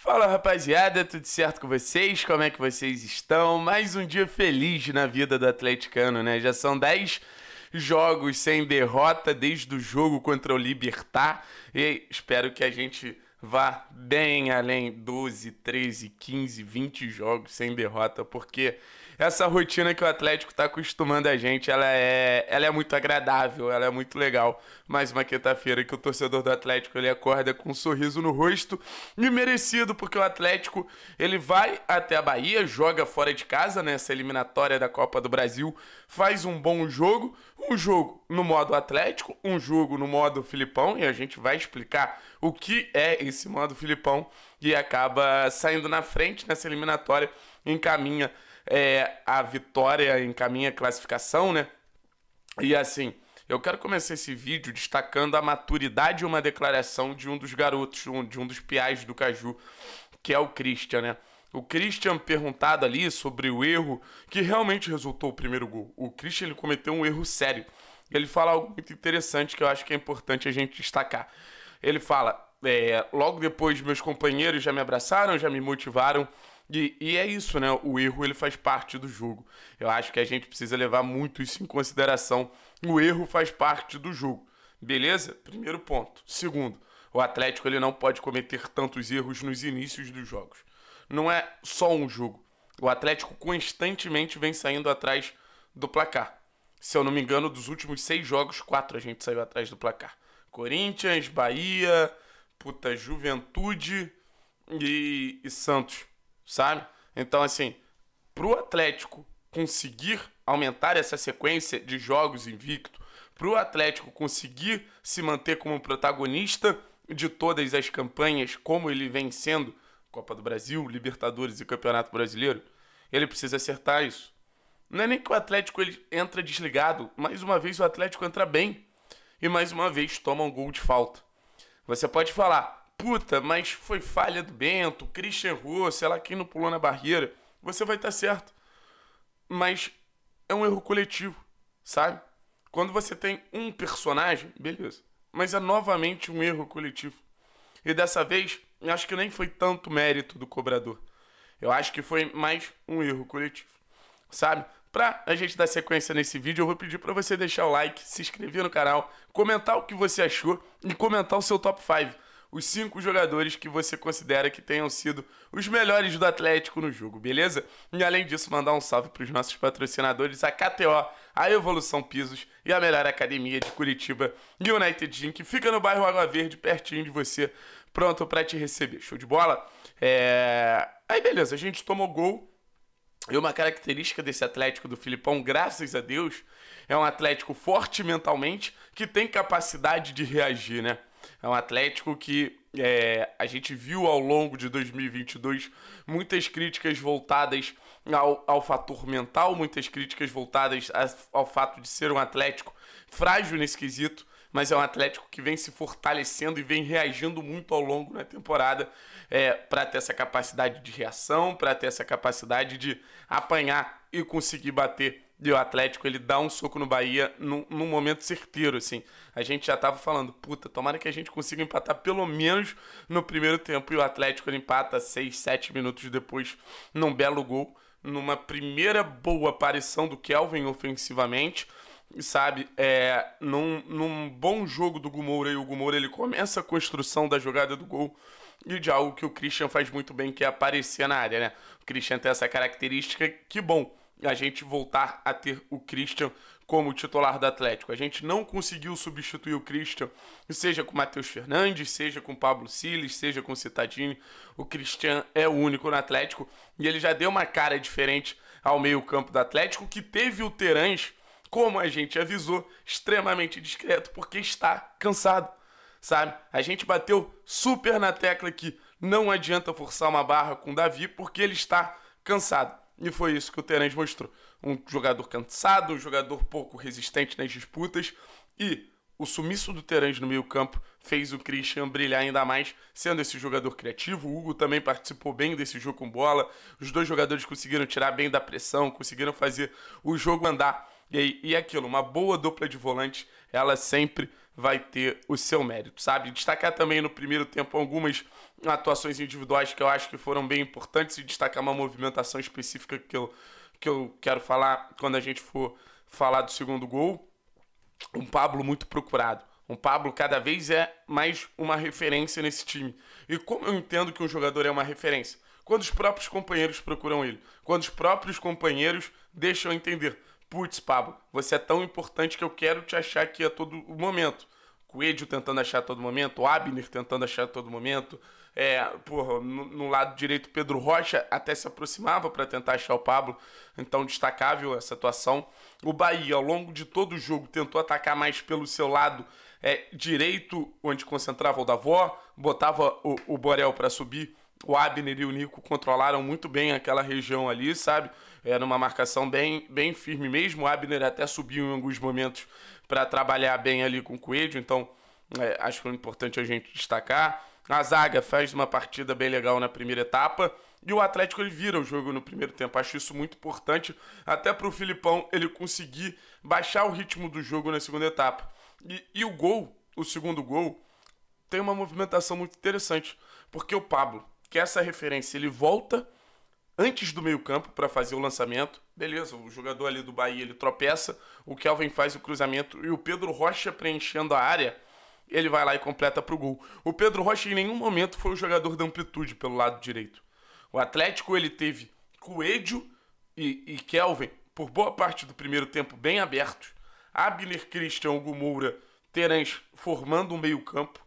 Fala rapaziada, tudo certo com vocês? Como é que vocês estão? Mais um dia feliz na vida do atleticano, né? Já são 10 jogos sem derrota desde o jogo contra o Libertar e espero que a gente vá bem além 12, 13, 15, 20 jogos sem derrota, porque essa rotina que o Atlético tá acostumando a gente, ela é, ela é muito agradável, ela é muito legal. Mais uma quinta-feira que o torcedor do Atlético ele acorda com um sorriso no rosto e merecido, porque o Atlético ele vai até a Bahia, joga fora de casa nessa né? eliminatória da Copa do Brasil, faz um bom jogo, um jogo no modo Atlético, um jogo no modo Filipão, e a gente vai explicar o que é esse modo Filipão e acaba saindo na frente nessa eliminatória, encaminha é, a vitória encaminha a classificação, né? E assim, eu quero começar esse vídeo destacando a maturidade e uma declaração de um dos garotos, um, de um dos piais do Caju, que é o Christian, né? O Christian perguntado ali sobre o erro que realmente resultou o primeiro gol. O Christian ele cometeu um erro sério. Ele fala algo muito interessante que eu acho que é importante a gente destacar. Ele fala: é, logo depois meus companheiros já me abraçaram, já me motivaram e, e, é isso, né? O erro ele faz parte do jogo. Eu acho que a gente precisa levar muito isso em consideração. O erro faz parte do jogo. Beleza? Primeiro ponto. Segundo, o Atlético ele não pode cometer tantos erros nos inícios dos jogos. Não é só um jogo. O Atlético constantemente vem saindo atrás do placar. Se eu não me engano, dos últimos seis jogos, quatro a gente saiu atrás do placar. Corinthians, Bahia, puta Juventude e, e Santos sabe? Então, assim, pro Atlético conseguir aumentar essa sequência de jogos invicto, pro Atlético conseguir se manter como protagonista de todas as campanhas, como ele vem sendo Copa do Brasil, Libertadores e Campeonato Brasileiro, ele precisa acertar isso. Não é nem que o Atlético ele entra desligado, mais uma vez o Atlético entra bem e mais uma vez toma um gol de falta. Você pode falar, puta, mas foi falha do Bento, Christian errou, sei lá quem não pulou na barreira, você vai estar tá certo. Mas é um erro coletivo, sabe? Quando você tem um personagem, beleza. Mas é novamente um erro coletivo. E dessa vez, acho que nem foi tanto mérito do cobrador. Eu acho que foi mais um erro coletivo, sabe? Pra a gente dar sequência nesse vídeo, eu vou pedir para você deixar o like, se inscrever no canal, comentar o que você achou e comentar o seu top 5 os cinco jogadores que você considera que tenham sido os melhores do Atlético no jogo, beleza? E além disso, mandar um salve para os nossos patrocinadores, a KTO, a Evolução Pisos e a melhor academia de Curitiba, United Gym, que fica no bairro Água Verde, pertinho de você, pronto para te receber. Show de bola? É... Aí beleza, a gente tomou gol. E uma característica desse Atlético do Filipão, graças a Deus, é um Atlético forte mentalmente que tem capacidade de reagir, né? É um Atlético que é, a gente viu ao longo de 2022 muitas críticas voltadas ao, ao fator mental, muitas críticas voltadas a, ao fato de ser um Atlético frágil nesse quesito, mas é um Atlético que vem se fortalecendo e vem reagindo muito ao longo da temporada é, para ter essa capacidade de reação, para ter essa capacidade de apanhar e conseguir bater e o Atlético ele dá um soco no Bahia num, num momento certeiro, assim. A gente já tava falando, puta, tomara que a gente consiga empatar pelo menos no primeiro tempo. E o Atlético ele empata 6, 7 minutos depois num belo gol, numa primeira boa aparição do Kelvin ofensivamente. Sabe, é, num, num bom jogo do Gumoura, e o Gumoura ele começa a construção da jogada do gol e de algo que o Christian faz muito bem, que é aparecer na área, né? O Christian tem essa característica, que bom, a gente voltar a ter o Christian como titular do Atlético. A gente não conseguiu substituir o Christian, seja com Matheus Fernandes, seja com Pablo Siles, seja com Citadini. O Christian é o único no Atlético e ele já deu uma cara diferente ao meio-campo do Atlético, que teve o Terãs, como a gente avisou, extremamente discreto, porque está cansado, sabe? A gente bateu super na tecla que não adianta forçar uma barra com o Davi, porque ele está cansado. E foi isso que o Terence mostrou. Um jogador cansado, um jogador pouco resistente nas disputas. E o sumiço do Terence no meio-campo fez o Christian brilhar ainda mais, sendo esse jogador criativo. O Hugo também participou bem desse jogo com bola. Os dois jogadores conseguiram tirar bem da pressão, conseguiram fazer o jogo andar. E, e aquilo, uma boa dupla de volante, ela sempre vai ter o seu mérito, sabe? Destacar também no primeiro tempo algumas atuações individuais que eu acho que foram bem importantes e destacar uma movimentação específica que eu, que eu quero falar quando a gente for falar do segundo gol. Um Pablo muito procurado. Um Pablo cada vez é mais uma referência nesse time. E como eu entendo que um jogador é uma referência? Quando os próprios companheiros procuram ele, quando os próprios companheiros deixam entender. Putz, Pablo, você é tão importante que eu quero te achar aqui a todo momento. Coelho tentando achar a todo momento, Abner tentando achar a todo momento. É, porra, no, no lado direito, Pedro Rocha até se aproximava para tentar achar o Pablo. Então, destacável essa atuação. O Bahia, ao longo de todo o jogo, tentou atacar mais pelo seu lado é, direito, onde concentrava o Davó, botava o, o Borel para subir o Abner e o Nico controlaram muito bem aquela região ali, sabe? Era uma marcação bem, bem firme mesmo. O Abner até subiu em alguns momentos para trabalhar bem ali com o Coelho, então é, acho que foi é importante a gente destacar. A zaga faz uma partida bem legal na primeira etapa. E o Atlético ele vira o jogo no primeiro tempo. Acho isso muito importante, até para o Filipão ele conseguir baixar o ritmo do jogo na segunda etapa. E, e o gol, o segundo gol, tem uma movimentação muito interessante, porque o Pablo que essa referência ele volta antes do meio-campo para fazer o lançamento. Beleza, o jogador ali do Bahia ele tropeça, o Kelvin faz o cruzamento e o Pedro Rocha preenchendo a área, ele vai lá e completa para o gol. O Pedro Rocha em nenhum momento foi o jogador da amplitude pelo lado direito. O Atlético ele teve Coelho e, e Kelvin por boa parte do primeiro tempo bem abertos. Abner, Christian, Hugo Moura, Terence formando um meio-campo.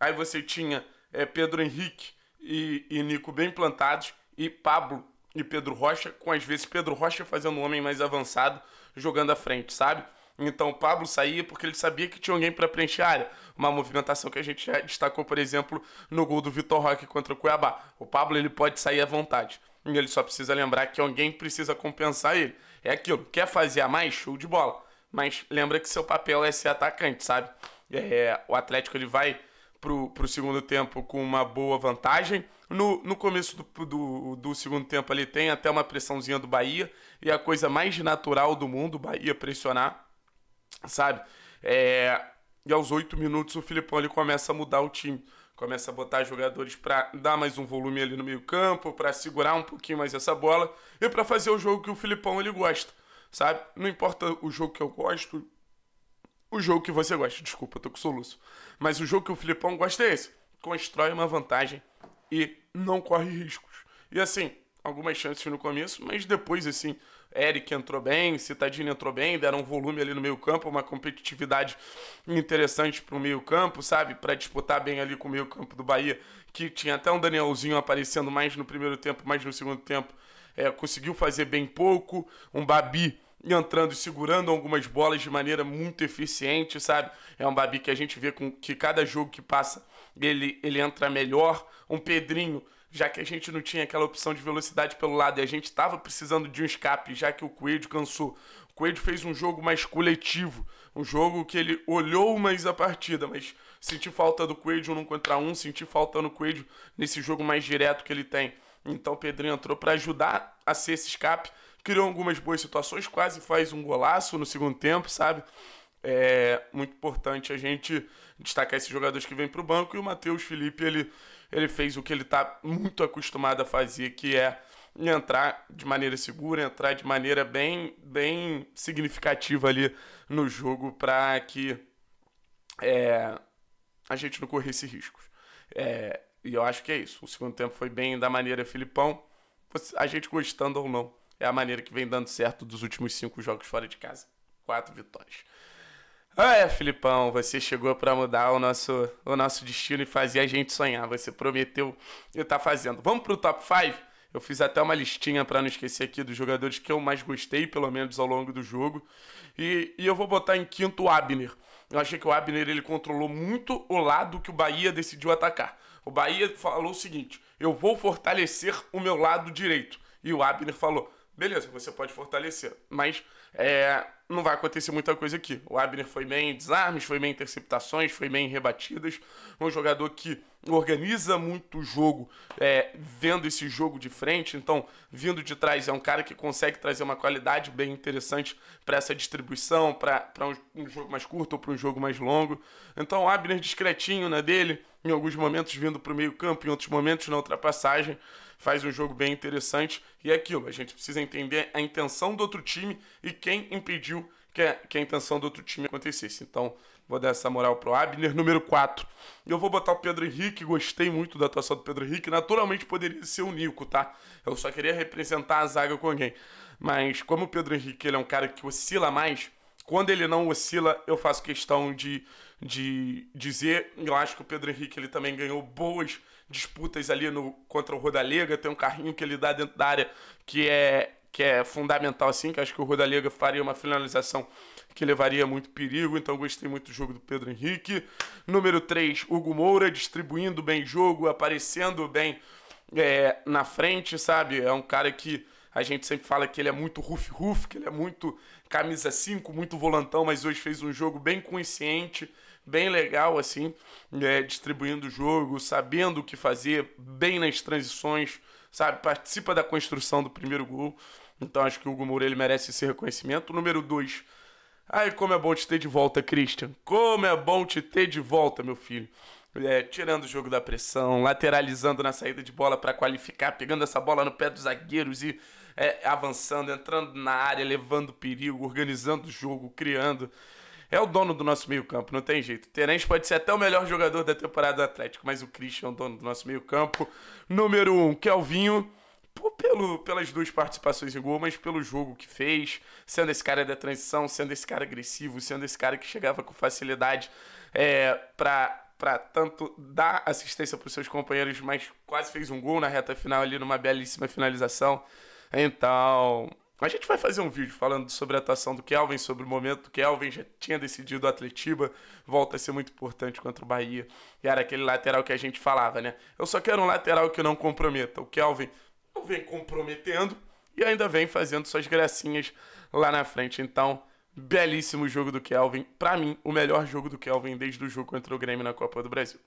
Aí você tinha é, Pedro Henrique e, e Nico bem plantados e Pablo e Pedro Rocha, com às vezes Pedro Rocha fazendo um homem mais avançado jogando à frente, sabe? Então o Pablo saía porque ele sabia que tinha alguém para preencher a área. Uma movimentação que a gente já destacou, por exemplo, no gol do Vitor Roque contra o Cuiabá. O Pablo ele pode sair à vontade. E ele só precisa lembrar que alguém precisa compensar ele. É aquilo. Quer fazer a mais? Show de bola. Mas lembra que seu papel é ser atacante, sabe? É, o Atlético ele vai para o segundo tempo com uma boa vantagem. No, no começo do, do, do, segundo tempo ali tem até uma pressãozinha do Bahia. E a coisa mais natural do mundo, o Bahia pressionar, sabe? É, e aos oito minutos o Filipão ele começa a mudar o time. Começa a botar jogadores para dar mais um volume ali no meio campo, para segurar um pouquinho mais essa bola e para fazer o jogo que o Filipão ele gosta, sabe? Não importa o jogo que eu gosto, o jogo que você gosta. Desculpa, tô com soluço. Mas o jogo que o Filipão gosta é esse. Constrói uma vantagem e não corre riscos. E assim, algumas chances no começo, mas depois, assim, Eric entrou bem, Citadinho entrou bem, deram um volume ali no meio-campo, uma competitividade interessante para o meio-campo, sabe? Para disputar bem ali com o meio-campo do Bahia, que tinha até um Danielzinho aparecendo mais no primeiro tempo, mais no segundo tempo. É, conseguiu fazer bem pouco, um Babi entrando e segurando algumas bolas de maneira muito eficiente, sabe? É um Babi que a gente vê com que cada jogo que passa ele, ele entra melhor. Um Pedrinho, já que a gente não tinha aquela opção de velocidade pelo lado e a gente estava precisando de um escape, já que o Coelho cansou. O Coelho fez um jogo mais coletivo, um jogo que ele olhou mais a partida, mas senti falta do Coelho um contra um, senti falta no Coelho nesse jogo mais direto que ele tem. Então o Pedrinho entrou para ajudar a ser esse escape criou algumas boas situações, quase faz um golaço no segundo tempo, sabe? É muito importante a gente destacar esses jogadores que vêm para o banco e o Matheus Felipe, ele, ele fez o que ele está muito acostumado a fazer, que é entrar de maneira segura, entrar de maneira bem, bem significativa ali no jogo para que é, a gente não corresse riscos. É, e eu acho que é isso. O segundo tempo foi bem da maneira Filipão, a gente gostando ou não. É a maneira que vem dando certo dos últimos cinco jogos fora de casa. Quatro vitórias. Ah, é, Filipão, você chegou para mudar o nosso, o nosso destino e fazer a gente sonhar. Você prometeu e tá fazendo. Vamos pro top 5? Eu fiz até uma listinha para não esquecer aqui dos jogadores que eu mais gostei, pelo menos ao longo do jogo. E, e eu vou botar em quinto o Abner. Eu achei que o Abner ele controlou muito o lado que o Bahia decidiu atacar. O Bahia falou o seguinte: eu vou fortalecer o meu lado direito. E o Abner falou: beleza, você pode fortalecer. Mas é, não vai acontecer muita coisa aqui. O Abner foi bem em desarmes, foi bem em interceptações, foi bem em rebatidas. Um jogador que organiza muito o jogo, é, vendo esse jogo de frente. Então, vindo de trás, é um cara que consegue trazer uma qualidade bem interessante para essa distribuição, para um, um jogo mais curto ou para um jogo mais longo. Então, o Abner discretinho na né, dele, em alguns momentos vindo para o meio-campo, em outros momentos na ultrapassagem faz um jogo bem interessante. E é aquilo, a gente precisa entender a intenção do outro time e quem impediu que, é, que é a intenção do outro time acontecesse. Então, vou dar essa moral pro Abner. Número 4. Eu vou botar o Pedro Henrique. Gostei muito da atuação do Pedro Henrique. Naturalmente poderia ser o Nico, tá? Eu só queria representar a zaga com alguém. Mas como o Pedro Henrique ele é um cara que oscila mais, quando ele não oscila, eu faço questão de, de dizer. Eu acho que o Pedro Henrique ele também ganhou boas disputas ali no, contra o Rodalega. Tem um carrinho que ele dá dentro da área que é que é fundamental, assim, que acho que o Rodallega faria uma finalização que levaria muito perigo, então gostei muito do jogo do Pedro Henrique. Número 3, Hugo Moura, distribuindo bem jogo, aparecendo bem é, na frente, sabe? É um cara que a gente sempre fala que ele é muito ruf-ruf, que ele é muito camisa 5, muito volantão, mas hoje fez um jogo bem consciente, bem legal, assim, é, distribuindo o jogo, sabendo o que fazer, bem nas transições, sabe? Participa da construção do primeiro gol. Então acho que o Hugo Moura ele merece esse reconhecimento. Número 2. Ai, como é bom te ter de volta, Christian. Como é bom te ter de volta, meu filho. É, tirando o jogo da pressão, lateralizando na saída de bola para qualificar, pegando essa bola no pé dos zagueiros e é, avançando, entrando na área, levando perigo, organizando o jogo, criando é o dono do nosso meio-campo, não tem jeito. Terence pode ser até o melhor jogador da temporada do Atlético, mas o Christian é o dono do nosso meio-campo. Número 1, um, Kelvinho. Pelo, pelas duas participações em gol, mas pelo jogo que fez, sendo esse cara da transição, sendo esse cara agressivo, sendo esse cara que chegava com facilidade é, para para tanto dar assistência para os seus companheiros, mas quase fez um gol na reta final ali numa belíssima finalização. Então, mas a gente vai fazer um vídeo falando sobre a atuação do Kelvin, sobre o momento do Kelvin, já tinha decidido o Atletiba, volta a ser muito importante contra o Bahia. E era aquele lateral que a gente falava, né? Eu só quero um lateral que não comprometa. O Kelvin não vem comprometendo e ainda vem fazendo suas gracinhas lá na frente. Então, belíssimo jogo do Kelvin. Para mim, o melhor jogo do Kelvin desde o jogo contra o Grêmio na Copa do Brasil.